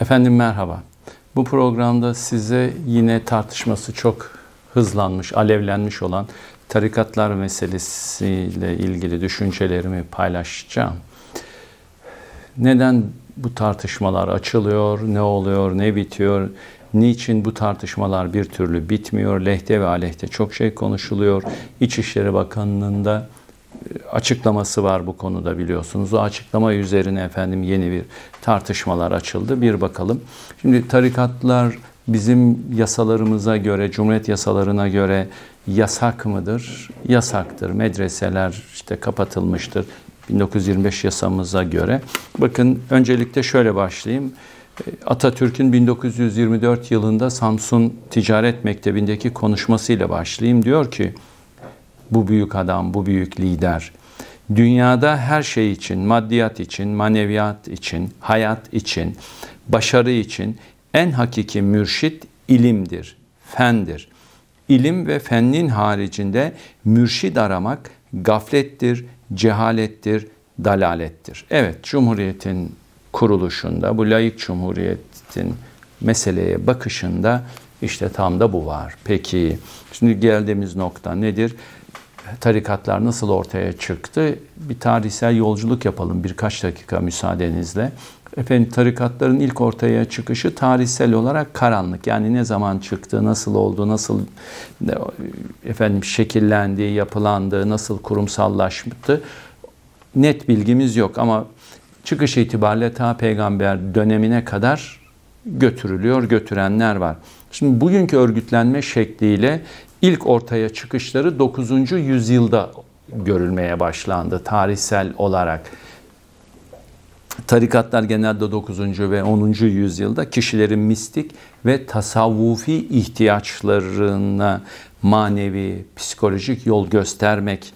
Efendim merhaba. Bu programda size yine tartışması çok hızlanmış, alevlenmiş olan tarikatlar meselesiyle ilgili düşüncelerimi paylaşacağım. Neden bu tartışmalar açılıyor, ne oluyor, ne bitiyor, niçin bu tartışmalar bir türlü bitmiyor, lehte ve aleyhte çok şey konuşuluyor. İçişleri Bakanlığı'nda e, açıklaması var bu konuda biliyorsunuz. O açıklama üzerine efendim yeni bir tartışmalar açıldı. Bir bakalım. Şimdi tarikatlar bizim yasalarımıza göre, cumhuriyet yasalarına göre yasak mıdır? Yasaktır. Medreseler işte kapatılmıştır. 1925 yasamıza göre. Bakın öncelikle şöyle başlayayım. E, Atatürk'ün 1924 yılında Samsun Ticaret Mektebi'ndeki konuşmasıyla başlayayım. Diyor ki bu büyük adam, bu büyük lider dünyada her şey için, maddiyat için, maneviyat için, hayat için, başarı için en hakiki mürşit ilimdir, fendir. İlim ve fennin haricinde mürşid aramak gaflettir, cehalettir, dalalettir. Evet, Cumhuriyet'in kuruluşunda, bu layık Cumhuriyet'in meseleye bakışında işte tam da bu var. Peki, şimdi geldiğimiz nokta nedir? tarikatlar nasıl ortaya çıktı? Bir tarihsel yolculuk yapalım birkaç dakika müsaadenizle. Efendim tarikatların ilk ortaya çıkışı tarihsel olarak karanlık. Yani ne zaman çıktı, nasıl oldu, nasıl efendim şekillendi, yapılandı, nasıl kurumsallaştı net bilgimiz yok ama çıkış itibariyle ta peygamber dönemine kadar götürülüyor, götürenler var. Şimdi bugünkü örgütlenme şekliyle ilk ortaya çıkışları 9. yüzyılda görülmeye başlandı tarihsel olarak. Tarikatlar genelde 9. ve 10. yüzyılda kişilerin mistik ve tasavvufi ihtiyaçlarına manevi, psikolojik yol göstermek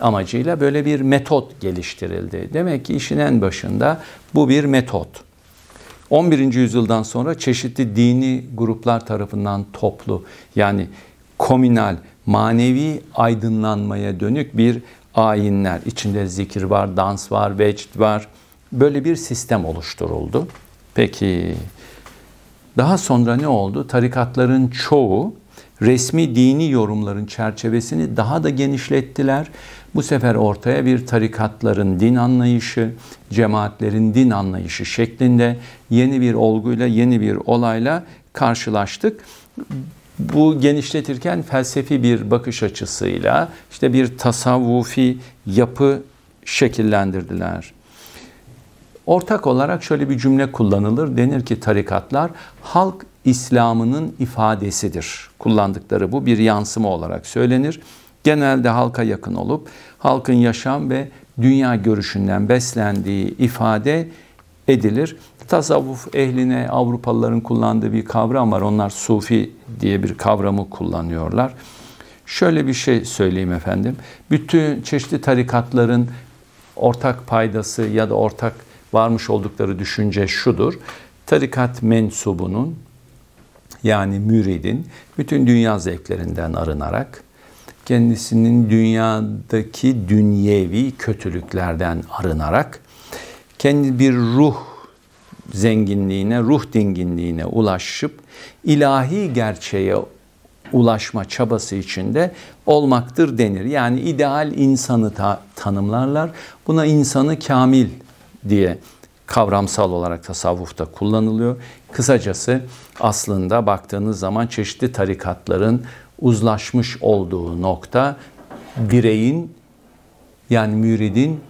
amacıyla böyle bir metot geliştirildi. Demek ki işin en başında bu bir metot. 11. yüzyıldan sonra çeşitli dini gruplar tarafından toplu yani komünal, manevi aydınlanmaya dönük bir ayinler. İçinde zikir var, dans var, vecd var. Böyle bir sistem oluşturuldu. Peki daha sonra ne oldu? Tarikatların çoğu resmi dini yorumların çerçevesini daha da genişlettiler. Bu sefer ortaya bir tarikatların din anlayışı, cemaatlerin din anlayışı şeklinde yeni bir olguyla, yeni bir olayla karşılaştık bu genişletirken felsefi bir bakış açısıyla işte bir tasavvufi yapı şekillendirdiler. Ortak olarak şöyle bir cümle kullanılır. Denir ki tarikatlar halk İslam'ının ifadesidir. Kullandıkları bu bir yansıma olarak söylenir. Genelde halka yakın olup halkın yaşam ve dünya görüşünden beslendiği ifade edilir. Tasavvuf ehline Avrupalıların kullandığı bir kavram var. Onlar sufi diye bir kavramı kullanıyorlar. Şöyle bir şey söyleyeyim efendim. Bütün çeşitli tarikatların ortak paydası ya da ortak varmış oldukları düşünce şudur. Tarikat mensubunun yani müridin bütün dünya zevklerinden arınarak kendisinin dünyadaki dünyevi kötülüklerden arınarak kendi bir ruh zenginliğine, ruh dinginliğine ulaşıp ilahi gerçeğe ulaşma çabası içinde olmaktır denir. Yani ideal insanı ta- tanımlarlar. Buna insanı kamil diye kavramsal olarak tasavvufta kullanılıyor. Kısacası aslında baktığınız zaman çeşitli tarikatların uzlaşmış olduğu nokta bireyin yani müridin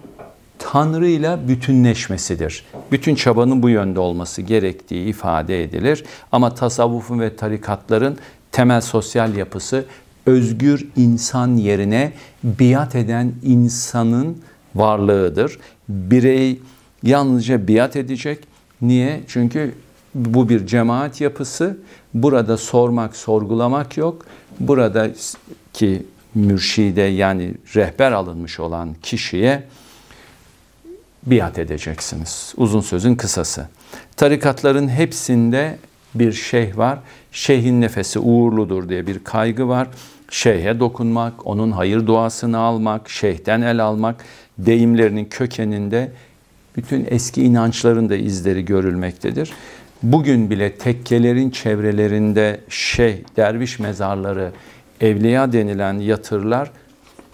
Tanrı ile bütünleşmesidir. Bütün çabanın bu yönde olması gerektiği ifade edilir. Ama tasavvufun ve tarikatların temel sosyal yapısı özgür insan yerine biat eden insanın varlığıdır. Birey yalnızca biat edecek. Niye? Çünkü bu bir cemaat yapısı. Burada sormak, sorgulamak yok. Burada ki mürşide yani rehber alınmış olan kişiye biat edeceksiniz. Uzun sözün kısası. Tarikatların hepsinde bir şeyh var. Şeyhin nefesi uğurludur diye bir kaygı var. Şeyhe dokunmak, onun hayır duasını almak, şeyhten el almak deyimlerinin kökeninde bütün eski inançların da izleri görülmektedir. Bugün bile tekkelerin çevrelerinde şeyh, derviş mezarları, evliya denilen yatırlar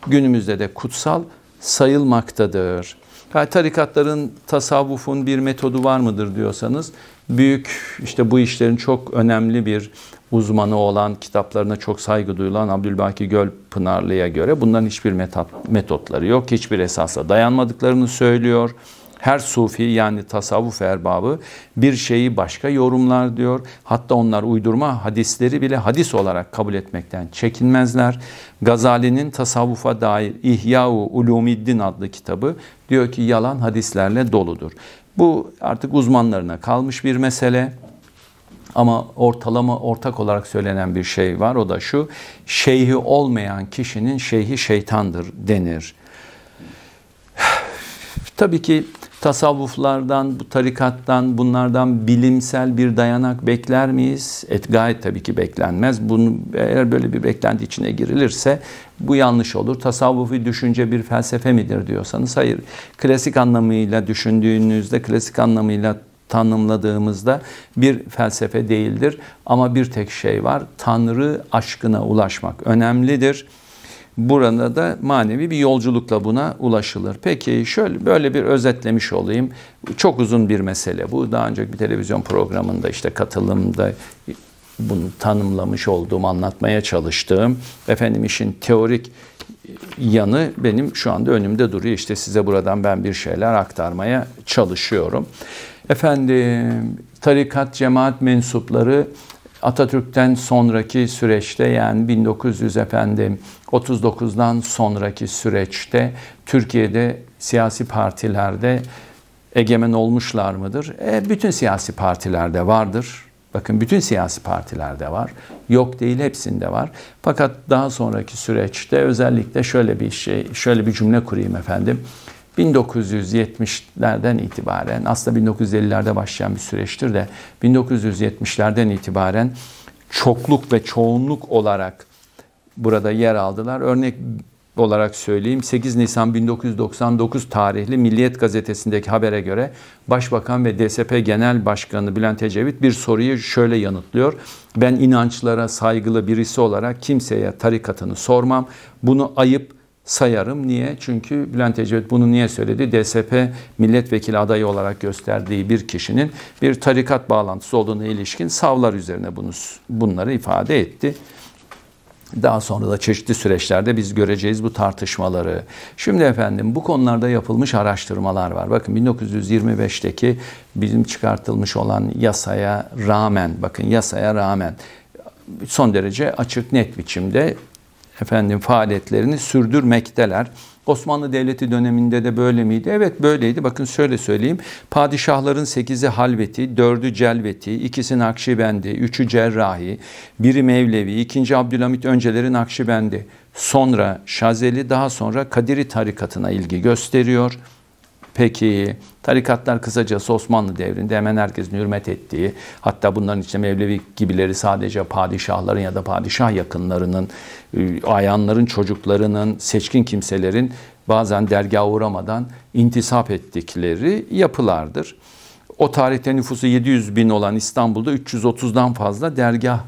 günümüzde de kutsal sayılmaktadır. Ha, tarikatların tasavvufun bir metodu var mıdır diyorsanız büyük işte bu işlerin çok önemli bir uzmanı olan kitaplarına çok saygı duyulan Abdülbaki Gölpınarlı'ya göre bunların hiçbir metot, metotları yok. Hiçbir esasa dayanmadıklarını söylüyor. Her sufi yani tasavvuf erbabı bir şeyi başka yorumlar diyor. Hatta onlar uydurma hadisleri bile hadis olarak kabul etmekten çekinmezler. Gazali'nin tasavvufa dair İhya-u Ulumiddin adlı kitabı diyor ki yalan hadislerle doludur. Bu artık uzmanlarına kalmış bir mesele. Ama ortalama ortak olarak söylenen bir şey var. O da şu. Şeyhi olmayan kişinin şeyhi şeytandır denir. Tabii ki tasavvuflardan, bu tarikattan, bunlardan bilimsel bir dayanak bekler miyiz? Et gayet tabii ki beklenmez. Bunu eğer böyle bir beklenti içine girilirse bu yanlış olur. Tasavvufi düşünce bir felsefe midir diyorsanız hayır. Klasik anlamıyla düşündüğünüzde, klasik anlamıyla tanımladığımızda bir felsefe değildir. Ama bir tek şey var. Tanrı aşkına ulaşmak önemlidir. Burada da manevi bir yolculukla buna ulaşılır. Peki şöyle böyle bir özetlemiş olayım. Çok uzun bir mesele bu. Daha önce bir televizyon programında işte katılımda bunu tanımlamış olduğum, anlatmaya çalıştığım efendim işin teorik yanı benim şu anda önümde duruyor. İşte size buradan ben bir şeyler aktarmaya çalışıyorum. Efendim tarikat, cemaat mensupları Atatürk'ten sonraki süreçte yani 1900 efendim 39'dan sonraki süreçte Türkiye'de siyasi partilerde egemen olmuşlar mıdır? E, bütün siyasi partilerde vardır. Bakın bütün siyasi partilerde var. Yok değil hepsinde var. Fakat daha sonraki süreçte özellikle şöyle bir şey, şöyle bir cümle kurayım efendim. 1970'lerden itibaren aslında 1950'lerde başlayan bir süreçtir de 1970'lerden itibaren çokluk ve çoğunluk olarak burada yer aldılar. Örnek olarak söyleyeyim 8 Nisan 1999 tarihli Milliyet gazetesindeki habere göre Başbakan ve DSP Genel Başkanı Bülent Ecevit bir soruyu şöyle yanıtlıyor. Ben inançlara saygılı birisi olarak kimseye tarikatını sormam. Bunu ayıp sayarım. Niye? Çünkü Bülent Ecevit bunu niye söyledi? DSP milletvekili adayı olarak gösterdiği bir kişinin bir tarikat bağlantısı olduğuna ilişkin savlar üzerine bunu bunları ifade etti. Daha sonra da çeşitli süreçlerde biz göreceğiz bu tartışmaları. Şimdi efendim bu konularda yapılmış araştırmalar var. Bakın 1925'teki bizim çıkartılmış olan yasaya rağmen bakın yasaya rağmen son derece açık net biçimde efendim faaliyetlerini sürdürmekteler. Osmanlı Devleti döneminde de böyle miydi? Evet böyleydi. Bakın şöyle söyleyeyim. Padişahların 8'i halveti, 4'ü celveti, 2'si Nakşibendi, 3'ü cerrahi, biri Mevlevi, 2. Abdülhamit önceleri Nakşibendi. Sonra Şazeli, daha sonra Kadiri tarikatına ilgi gösteriyor. Peki tarikatlar kısacası Osmanlı devrinde hemen herkesin hürmet ettiği hatta bunların içinde Mevlevi gibileri sadece padişahların ya da padişah yakınlarının, e, ayanların çocuklarının, seçkin kimselerin bazen dergaha uğramadan intisap ettikleri yapılardır. O tarihte nüfusu 700 bin olan İstanbul'da 330'dan fazla dergah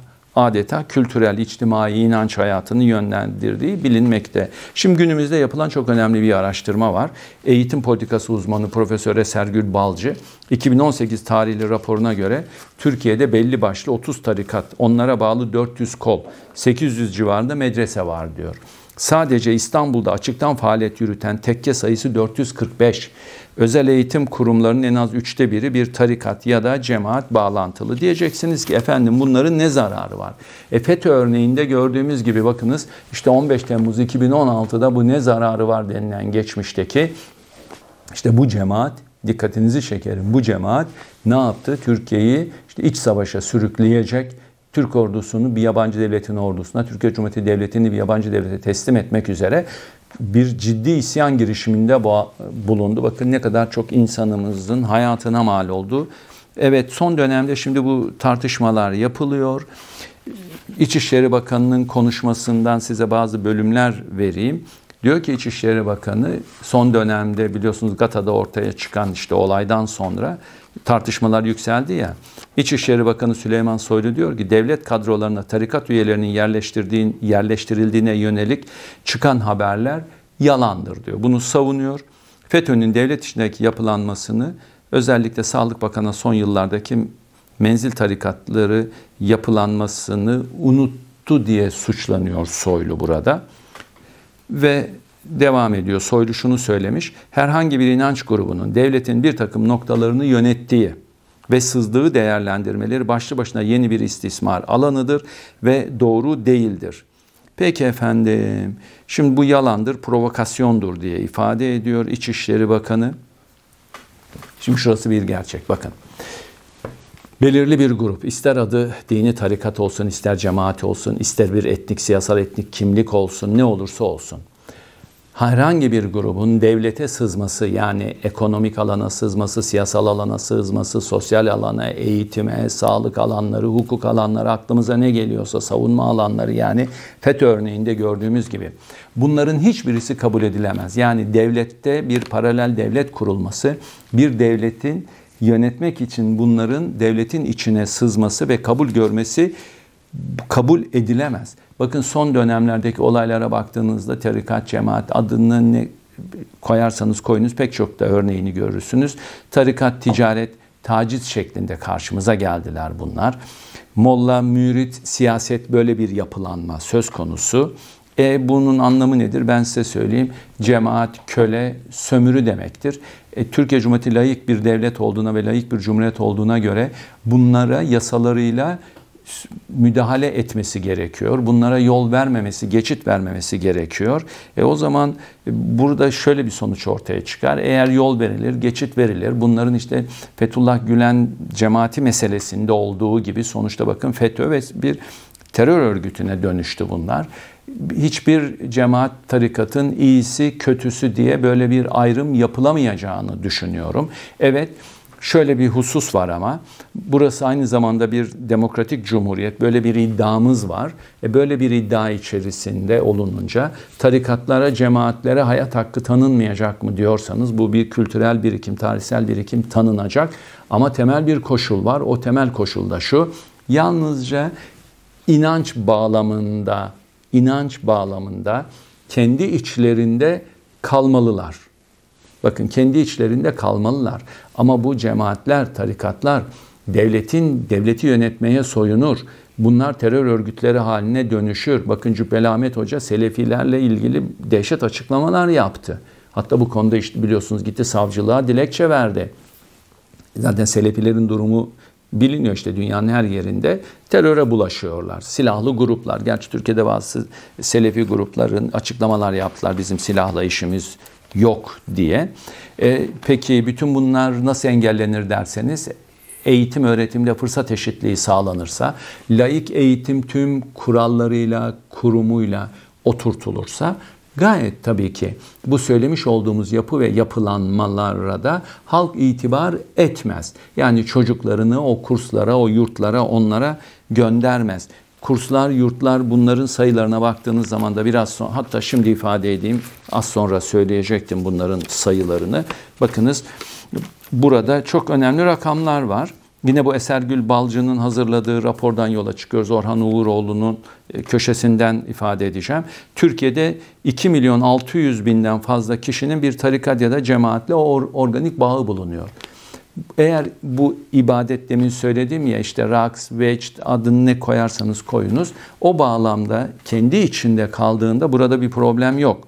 adeta kültürel, içtimai, inanç hayatını yönlendirdiği bilinmekte. Şimdi günümüzde yapılan çok önemli bir araştırma var. Eğitim politikası uzmanı Profesör Esergül Balcı 2018 tarihli raporuna göre Türkiye'de belli başlı 30 tarikat, onlara bağlı 400 kol, 800 civarında medrese var diyor. Sadece İstanbul'da açıktan faaliyet yürüten tekke sayısı 445. Özel eğitim kurumlarının en az üçte biri bir tarikat ya da cemaat bağlantılı. Diyeceksiniz ki efendim bunların ne zararı var? E FETÖ örneğinde gördüğümüz gibi bakınız işte 15 Temmuz 2016'da bu ne zararı var denilen geçmişteki işte bu cemaat dikkatinizi çekerim bu cemaat ne yaptı? Türkiye'yi işte iç savaşa sürükleyecek Türk ordusunu bir yabancı devletin ordusuna, Türkiye Cumhuriyeti Devleti'ni bir yabancı devlete teslim etmek üzere bir ciddi isyan girişiminde bulundu. Bakın ne kadar çok insanımızın hayatına mal oldu. Evet son dönemde şimdi bu tartışmalar yapılıyor. İçişleri Bakanı'nın konuşmasından size bazı bölümler vereyim. Diyor ki İçişleri Bakanı son dönemde biliyorsunuz Gata'da ortaya çıkan işte olaydan sonra tartışmalar yükseldi ya. İçişleri Bakanı Süleyman Soylu diyor ki devlet kadrolarına tarikat üyelerinin yerleştirdiğin, yerleştirildiğine yönelik çıkan haberler yalandır diyor. Bunu savunuyor. FETÖ'nün devlet içindeki yapılanmasını özellikle Sağlık Bakanı son yıllardaki menzil tarikatları yapılanmasını unuttu diye suçlanıyor Soylu burada ve devam ediyor. Soylu şunu söylemiş. Herhangi bir inanç grubunun devletin bir takım noktalarını yönettiği ve sızdığı değerlendirmeleri başlı başına yeni bir istismar alanıdır ve doğru değildir. Peki efendim, şimdi bu yalandır, provokasyondur diye ifade ediyor İçişleri Bakanı. Şimdi şurası bir gerçek, bakın belirli bir grup, ister adı dini tarikat olsun, ister cemaat olsun, ister bir etnik, siyasal etnik kimlik olsun, ne olursa olsun. Herhangi bir grubun devlete sızması yani ekonomik alana sızması, siyasal alana sızması, sosyal alana, eğitime, sağlık alanları, hukuk alanları aklımıza ne geliyorsa savunma alanları yani fet örneğinde gördüğümüz gibi. Bunların hiçbirisi kabul edilemez. Yani devlette bir paralel devlet kurulması, bir devletin yönetmek için bunların devletin içine sızması ve kabul görmesi kabul edilemez. Bakın son dönemlerdeki olaylara baktığınızda tarikat, cemaat adını ne koyarsanız koyunuz pek çok da örneğini görürsünüz. Tarikat, ticaret, taciz şeklinde karşımıza geldiler bunlar. Molla, mürit, siyaset böyle bir yapılanma söz konusu. E bunun anlamı nedir? Ben size söyleyeyim. Cemaat, köle, sömürü demektir e, Türkiye Cumhuriyeti layık bir devlet olduğuna ve layık bir cumhuriyet olduğuna göre bunlara yasalarıyla müdahale etmesi gerekiyor. Bunlara yol vermemesi, geçit vermemesi gerekiyor. E o zaman e, burada şöyle bir sonuç ortaya çıkar. Eğer yol verilir, geçit verilir. Bunların işte Fethullah Gülen cemaati meselesinde olduğu gibi sonuçta bakın FETÖ ve bir terör örgütüne dönüştü bunlar hiçbir cemaat tarikatın iyisi kötüsü diye böyle bir ayrım yapılamayacağını düşünüyorum. Evet şöyle bir husus var ama burası aynı zamanda bir demokratik cumhuriyet. Böyle bir iddiamız var. E böyle bir iddia içerisinde olununca tarikatlara, cemaatlere hayat hakkı tanınmayacak mı diyorsanız bu bir kültürel birikim, tarihsel birikim tanınacak. Ama temel bir koşul var. O temel koşul da şu. Yalnızca inanç bağlamında inanç bağlamında kendi içlerinde kalmalılar. Bakın kendi içlerinde kalmalılar. Ama bu cemaatler, tarikatlar devletin devleti yönetmeye soyunur. Bunlar terör örgütleri haline dönüşür. Bakın Cübbeli Ahmet Hoca Selefilerle ilgili dehşet açıklamalar yaptı. Hatta bu konuda işte biliyorsunuz gitti savcılığa dilekçe verdi. Zaten Selefilerin durumu biliniyor işte dünyanın her yerinde teröre bulaşıyorlar. Silahlı gruplar. Gerçi Türkiye'de bazı Selefi grupların açıklamalar yaptılar bizim silahla işimiz yok diye. E, peki bütün bunlar nasıl engellenir derseniz eğitim öğretimde fırsat eşitliği sağlanırsa, laik eğitim tüm kurallarıyla, kurumuyla oturtulursa Gayet tabii ki bu söylemiş olduğumuz yapı ve yapılanmalara da halk itibar etmez. Yani çocuklarını o kurslara, o yurtlara, onlara göndermez. Kurslar, yurtlar bunların sayılarına baktığınız zaman da biraz sonra hatta şimdi ifade edeyim az sonra söyleyecektim bunların sayılarını. Bakınız burada çok önemli rakamlar var. Yine bu Esergül Balcı'nın hazırladığı rapordan yola çıkıyoruz. Orhan Uğuroğlu'nun e, köşesinden ifade edeceğim. Türkiye'de 2 milyon 600 binden fazla kişinin bir tarikat ya da cemaatle organik bağı bulunuyor. Eğer bu ibadet demin söyledim ya işte raks, Veçt adını ne koyarsanız koyunuz. O bağlamda kendi içinde kaldığında burada bir problem yok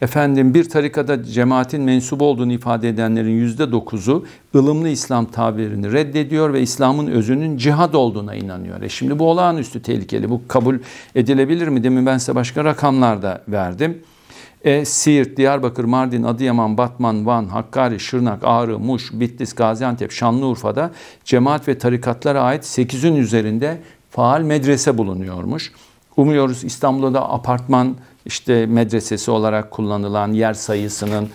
efendim bir tarikada cemaatin mensubu olduğunu ifade edenlerin yüzde dokuzu ılımlı İslam tabirini reddediyor ve İslam'ın özünün cihad olduğuna inanıyor. E şimdi bu olağanüstü tehlikeli. Bu kabul edilebilir mi? Demin ben size başka rakamlar da verdim. E, Siirt, Diyarbakır, Mardin, Adıyaman, Batman, Van, Hakkari, Şırnak, Ağrı, Muş, Bitlis, Gaziantep, Şanlıurfa'da cemaat ve tarikatlara ait 8'in üzerinde faal medrese bulunuyormuş. Umuyoruz İstanbul'da apartman işte medresesi olarak kullanılan yer sayısının e,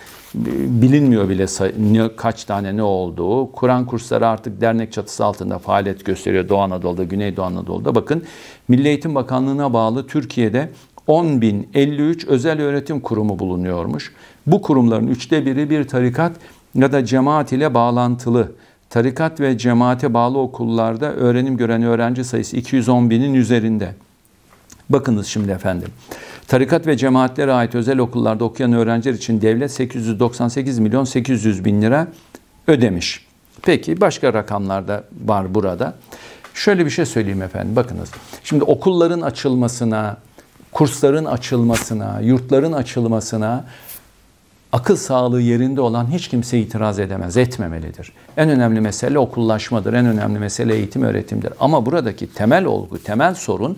bilinmiyor bile kaç tane ne olduğu. Kur'an kursları artık dernek çatısı altında faaliyet gösteriyor Doğu Anadolu'da, Güneydoğu Anadolu'da. Bakın Milli Eğitim Bakanlığı'na bağlı Türkiye'de 10.053 özel öğretim kurumu bulunuyormuş. Bu kurumların üçte biri bir tarikat ya da cemaat ile bağlantılı. Tarikat ve cemaate bağlı okullarda öğrenim gören öğrenci sayısı 210 binin üzerinde. Bakınız şimdi efendim. Tarikat ve cemaatlere ait özel okullarda okuyan öğrenciler için devlet 898 milyon 800 bin lira ödemiş. Peki başka rakamlarda var burada. Şöyle bir şey söyleyeyim efendim bakınız. Şimdi okulların açılmasına, kursların açılmasına, yurtların açılmasına akıl sağlığı yerinde olan hiç kimse itiraz edemez, etmemelidir. En önemli mesele okullaşmadır, en önemli mesele eğitim öğretimdir. Ama buradaki temel olgu, temel sorun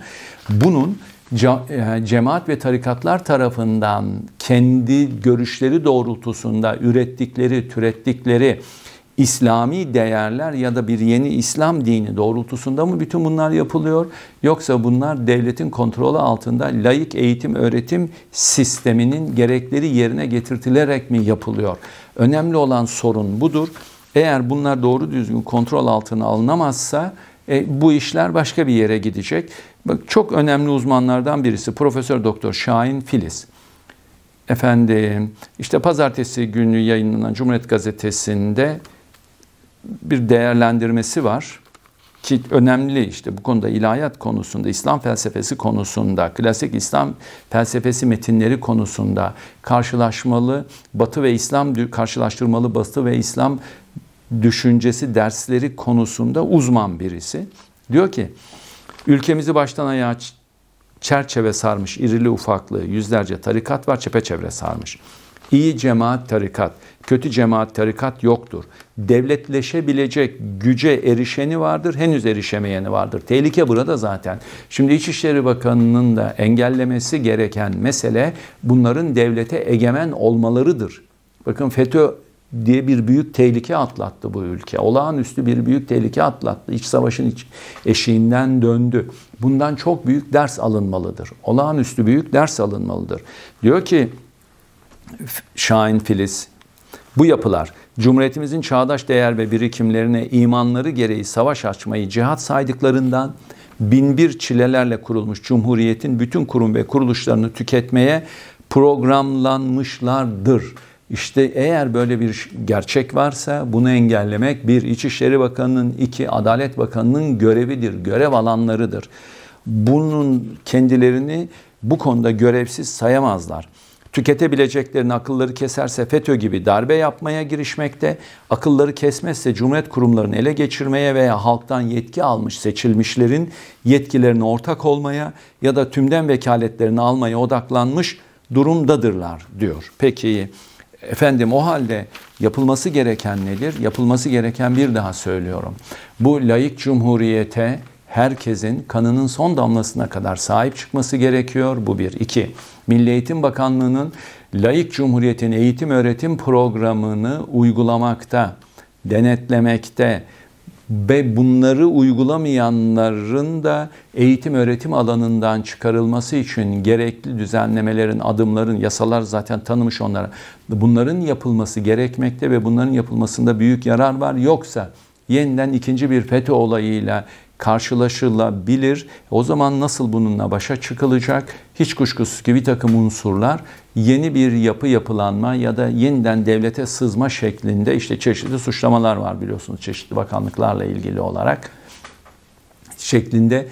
bunun e, cemaat ve tarikatlar tarafından kendi görüşleri doğrultusunda ürettikleri, türettikleri İslami değerler ya da bir yeni İslam dini doğrultusunda mı bütün bunlar yapılıyor yoksa bunlar devletin kontrolü altında layık eğitim öğretim sisteminin gerekleri yerine getirtilerek mi yapılıyor? Önemli olan sorun budur. Eğer bunlar doğru düzgün kontrol altına alınamazsa e, bu işler başka bir yere gidecek. Bak çok önemli uzmanlardan birisi Profesör Doktor Şahin Filiz. Efendim işte pazartesi günü yayınlanan Cumhuriyet Gazetesi'nde bir değerlendirmesi var ki önemli işte bu konuda ilahiyat konusunda, İslam felsefesi konusunda, klasik İslam felsefesi metinleri konusunda karşılaşmalı Batı ve İslam karşılaştırmalı Batı ve İslam düşüncesi dersleri konusunda uzman birisi. Diyor ki ülkemizi baştan ayağa çerçeve sarmış irili ufaklı yüzlerce tarikat var çepeçevre sarmış. İyi cemaat tarikat, kötü cemaat, tarikat yoktur. Devletleşebilecek güce erişeni vardır, henüz erişemeyeni vardır. Tehlike burada zaten. Şimdi İçişleri Bakanı'nın da engellemesi gereken mesele bunların devlete egemen olmalarıdır. Bakın FETÖ diye bir büyük tehlike atlattı bu ülke. Olağanüstü bir büyük tehlike atlattı. İç savaşın iç eşiğinden döndü. Bundan çok büyük ders alınmalıdır. Olağanüstü büyük ders alınmalıdır. Diyor ki Şahin Filiz bu yapılar Cumhuriyetimizin çağdaş değer ve birikimlerine imanları gereği savaş açmayı cihat saydıklarından binbir çilelerle kurulmuş Cumhuriyet'in bütün kurum ve kuruluşlarını tüketmeye programlanmışlardır. İşte eğer böyle bir gerçek varsa bunu engellemek bir İçişleri Bakanı'nın, iki Adalet Bakanı'nın görevidir, görev alanlarıdır. Bunun kendilerini bu konuda görevsiz sayamazlar. Tüketebileceklerini akılları keserse FETÖ gibi darbe yapmaya girişmekte, akılları kesmezse cumhuriyet kurumlarını ele geçirmeye veya halktan yetki almış seçilmişlerin yetkilerine ortak olmaya ya da tümden vekaletlerini almaya odaklanmış durumdadırlar diyor. Peki efendim o halde yapılması gereken nedir? Yapılması gereken bir daha söylüyorum. Bu layık cumhuriyete herkesin kanının son damlasına kadar sahip çıkması gerekiyor. Bu bir. iki. Milli Eğitim Bakanlığı'nın layık cumhuriyetin eğitim öğretim programını uygulamakta, denetlemekte, ve bunları uygulamayanların da eğitim öğretim alanından çıkarılması için gerekli düzenlemelerin, adımların, yasalar zaten tanımış onlara. Bunların yapılması gerekmekte ve bunların yapılmasında büyük yarar var. Yoksa yeniden ikinci bir FETÖ olayıyla karşılaşılabilir. O zaman nasıl bununla başa çıkılacak? Hiç kuşkusuz ki bir takım unsurlar yeni bir yapı yapılanma ya da yeniden devlete sızma şeklinde işte çeşitli suçlamalar var biliyorsunuz çeşitli bakanlıklarla ilgili olarak şeklinde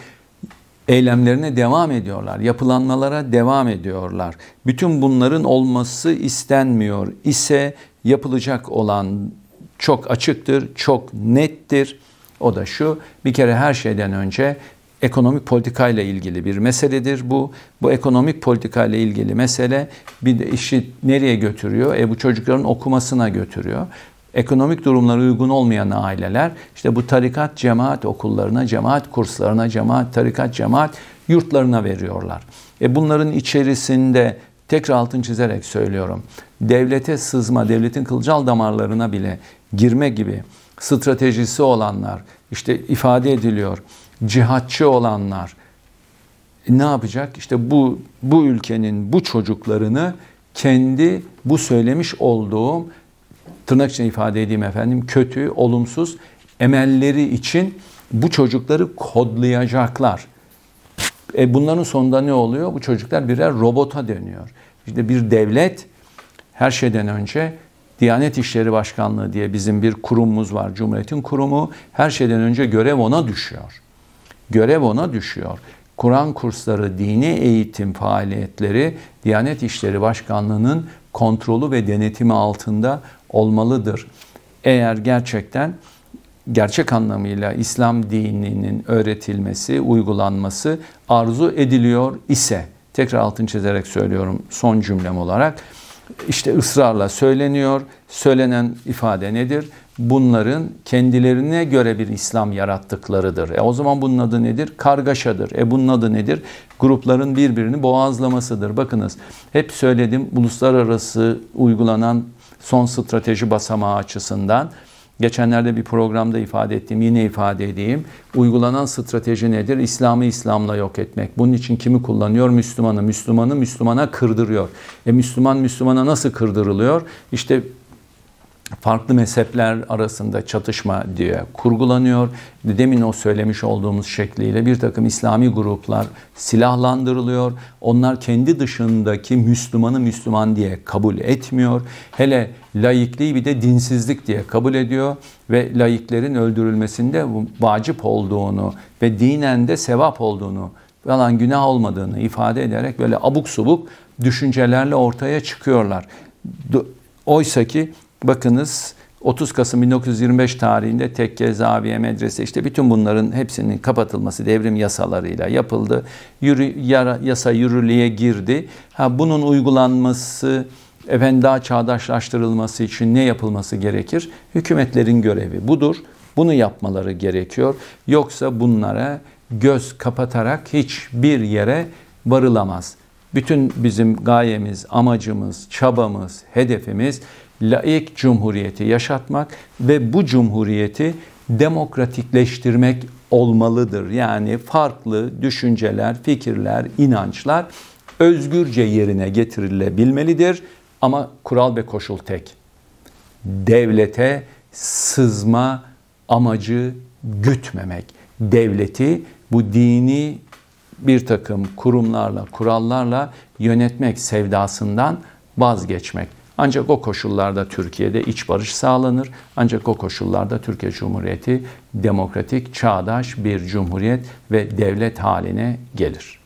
eylemlerine devam ediyorlar. Yapılanmalara devam ediyorlar. Bütün bunların olması istenmiyor ise yapılacak olan çok açıktır, çok nettir. O da şu, bir kere her şeyden önce ekonomik politikayla ilgili bir meseledir bu. Bu ekonomik politikayla ilgili mesele bir de işi nereye götürüyor? E bu çocukların okumasına götürüyor. Ekonomik durumları uygun olmayan aileler işte bu tarikat cemaat okullarına, cemaat kurslarına, cemaat tarikat cemaat yurtlarına veriyorlar. E bunların içerisinde tekrar altın çizerek söylüyorum. Devlete sızma, devletin kılcal damarlarına bile girme gibi stratejisi olanlar, işte ifade ediliyor, cihatçı olanlar ne yapacak? İşte bu bu ülkenin bu çocuklarını kendi bu söylemiş olduğum tırnak içinde ifade edeyim efendim kötü, olumsuz emelleri için bu çocukları kodlayacaklar. E bunların sonunda ne oluyor? Bu çocuklar birer robota dönüyor. İşte bir devlet her şeyden önce Diyanet İşleri Başkanlığı diye bizim bir kurumumuz var. Cumhuriyetin kurumu her şeyden önce görev ona düşüyor. Görev ona düşüyor. Kur'an kursları, dini eğitim faaliyetleri Diyanet İşleri Başkanlığı'nın kontrolü ve denetimi altında olmalıdır. Eğer gerçekten gerçek anlamıyla İslam dininin öğretilmesi, uygulanması arzu ediliyor ise tekrar altın çizerek söylüyorum son cümlem olarak işte ısrarla söyleniyor. Söylenen ifade nedir? Bunların kendilerine göre bir İslam yarattıklarıdır. E o zaman bunun adı nedir? Kargaşadır. E bunun adı nedir? Grupların birbirini boğazlamasıdır. Bakınız hep söyledim uluslararası uygulanan son strateji basamağı açısından Geçenlerde bir programda ifade ettiğim, yine ifade edeyim. Uygulanan strateji nedir? İslam'ı İslam'la yok etmek. Bunun için kimi kullanıyor? Müslümanı. Müslümanı Müslümana kırdırıyor. E Müslüman Müslümana nasıl kırdırılıyor? İşte farklı mezhepler arasında çatışma diye kurgulanıyor. Demin o söylemiş olduğumuz şekliyle bir takım İslami gruplar silahlandırılıyor. Onlar kendi dışındaki Müslümanı Müslüman diye kabul etmiyor. Hele laikliği bir de dinsizlik diye kabul ediyor ve laiklerin öldürülmesinde vacip olduğunu ve dinen de sevap olduğunu falan günah olmadığını ifade ederek böyle abuk subuk düşüncelerle ortaya çıkıyorlar. Oysa ki bakınız 30 Kasım 1925 tarihinde tekke, zaviye, medrese işte bütün bunların hepsinin kapatılması devrim yasalarıyla yapıldı. Yürü, yara, yasa yürürlüğe girdi. Ha, bunun uygulanması efendim daha çağdaşlaştırılması için ne yapılması gerekir? Hükümetlerin görevi budur. Bunu yapmaları gerekiyor. Yoksa bunlara göz kapatarak hiçbir yere varılamaz. Bütün bizim gayemiz, amacımız, çabamız, hedefimiz laik cumhuriyeti yaşatmak ve bu cumhuriyeti demokratikleştirmek olmalıdır. Yani farklı düşünceler, fikirler, inançlar özgürce yerine getirilebilmelidir. Ama kural ve koşul tek. Devlete sızma amacı gütmemek. Devleti bu dini bir takım kurumlarla, kurallarla yönetmek sevdasından vazgeçmek. Ancak o koşullarda Türkiye'de iç barış sağlanır. Ancak o koşullarda Türkiye Cumhuriyeti demokratik, çağdaş bir cumhuriyet ve devlet haline gelir.